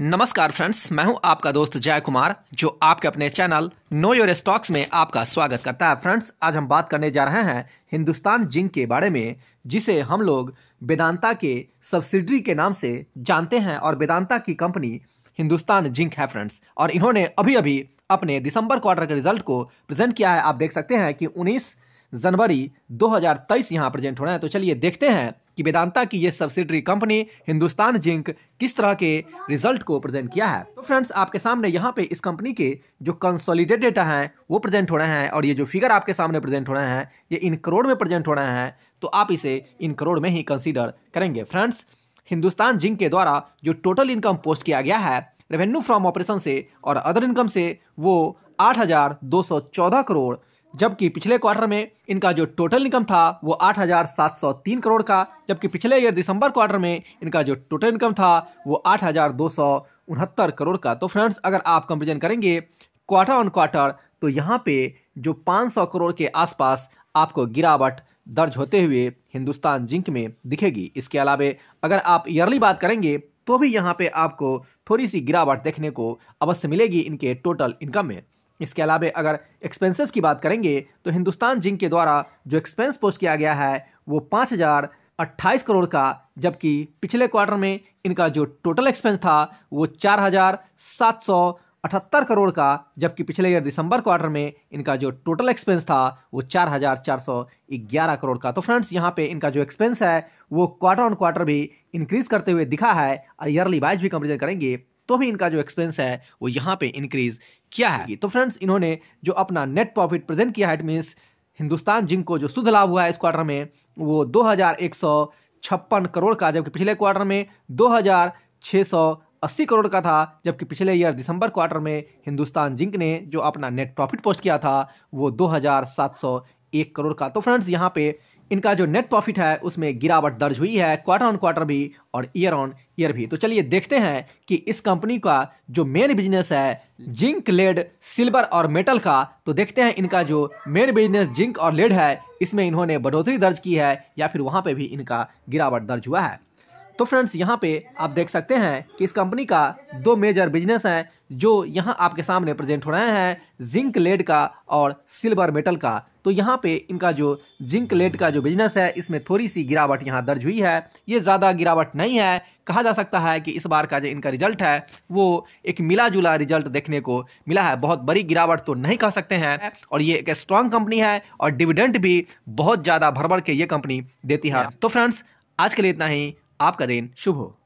नमस्कार फ्रेंड्स मैं हूं आपका दोस्त जय कुमार जो आपके अपने चैनल नो योर स्टॉक्स में आपका स्वागत करता है फ्रेंड्स आज हम बात करने जा रहे हैं हिंदुस्तान जिंक के बारे में जिसे हम लोग वेदांता के सब्सिडरी के नाम से जानते हैं और वेदांता की कंपनी हिंदुस्तान जिंक है फ्रेंड्स और इन्होंने अभी अभी अपने दिसंबर क्वार्टर के रिजल्ट को प्रेजेंट किया है आप देख सकते हैं कि उन्नीस जनवरी 2023 यहाँ प्रेजेंट होना है तो चलिए देखते हैं कि वेदांता की ये सब्सिडरी कंपनी हिंदुस्तान जिंक किस तरह के रिजल्ट को प्रेजेंट किया है तो फ्रेंड्स आपके सामने यहाँ पे इस कंपनी के जो कंसोलिडेट डेटा हैं वो प्रेजेंट हो रहे हैं और ये जो फिगर आपके सामने प्रेजेंट हो रहे हैं ये इन करोड़ में प्रेजेंट हो रहे हैं तो आप इसे इन करोड़ में ही कंसिडर करेंगे फ्रेंड्स हिंदुस्तान जिंक के द्वारा जो टोटल इनकम पोस्ट किया गया है रेवेन्यू फ्रॉम ऑपरेशन से और अदर इनकम से वो आठ करोड़ जबकि पिछले क्वार्टर में इनका जो टोटल इनकम था वो 8,703 करोड़ का जबकि पिछले ईयर दिसंबर क्वार्टर में इनका जो टोटल इनकम था वो आठ करोड़ का तो फ्रेंड्स अगर आप कंपेरिजन करेंगे क्वार्टर ऑन क्वार्टर तो यहाँ पे जो 500 करोड़ के आसपास आपको गिरावट दर्ज होते हुए हिंदुस्तान जिंक में दिखेगी इसके अलावे अगर आप ईयरली बात करेंगे तो भी यहाँ पे आपको थोड़ी सी गिरावट देखने को अवश्य मिलेगी इनके टोटल इनकम में इसके अलावा अगर एक्सपेंसेस की बात करेंगे तो हिंदुस्तान जिंक के द्वारा जो एक्सपेंस पोस्ट किया गया है वो पाँच हज़ार अट्ठाईस करोड़ का जबकि पिछले क्वार्टर में इनका जो टोटल एक्सपेंस था वो चार हज़ार सात सौ अठहत्तर करोड़ का जबकि पिछले ईयर दिसंबर क्वार्टर में इनका जो टोटल एक्सपेंस था वो चार हज़ार चार सौ ग्यारह करोड़ का तो फ्रेंड्स यहाँ पे इनका जो एक्सपेंस है वो क्वार्टर ऑन क्वार्टर भी इंक्रीज करते हुए दिखा है और ईयरली वाइज भी कंपेरिजन करेंगे तो भी इनका जो एक्सपेंस है वो यहाँ पे इंक्रीज किया है तो फ्रेंड्स इन्होंने जो अपना नेट प्रॉफिट प्रेजेंट किया है इट मीन्स हिंदुस्तान जिंक को जो शुद्ध लाभ हुआ है इस क्वार्टर में वो दो छप्पन करोड़ का जबकि पिछले क्वार्टर में दो हज़ार सौ अस्सी करोड़ का था जबकि पिछले ईयर दिसंबर क्वार्टर में हिंदुस्तान जिंक ने जो अपना नेट प्रॉफिट पोस्ट किया था वो दो हज़ार सात सौ एक करोड़ का तो फ्रेंड्स यहाँ पे इनका जो नेट प्रॉफिट है उसमें गिरावट दर्ज हुई है क्वार्टर ऑन क्वार्टर भी और ईयर ऑन ईयर भी तो चलिए देखते हैं कि इस कंपनी का जो मेन बिजनेस है जिंक लेड सिल्वर और मेटल का तो देखते हैं इनका जो मेन बिजनेस जिंक और लेड है इसमें इन्होंने बढ़ोतरी दर्ज की है या फिर वहाँ पर भी इनका गिरावट दर्ज हुआ है तो फ्रेंड्स यहाँ पे आप देख सकते हैं कि इस कंपनी का दो मेजर बिजनेस हैं जो यहाँ आपके सामने प्रेजेंट हो रहे हैं जिंक लेड का और सिल्वर मेटल का तो यहाँ पे इनका जो जिंक लेड का जो बिजनेस है इसमें थोड़ी सी गिरावट यहाँ दर्ज हुई है ये ज़्यादा गिरावट नहीं है कहा जा सकता है कि इस बार का जो इनका रिजल्ट है वो एक मिला जुला रिजल्ट देखने को मिला है बहुत बड़ी गिरावट तो नहीं कह सकते हैं और ये एक स्ट्रांग कंपनी है और डिविडेंट भी बहुत ज़्यादा भरभर के ये कंपनी देती है तो फ्रेंड्स आज के लिए इतना ही आपका दिन शुभ हो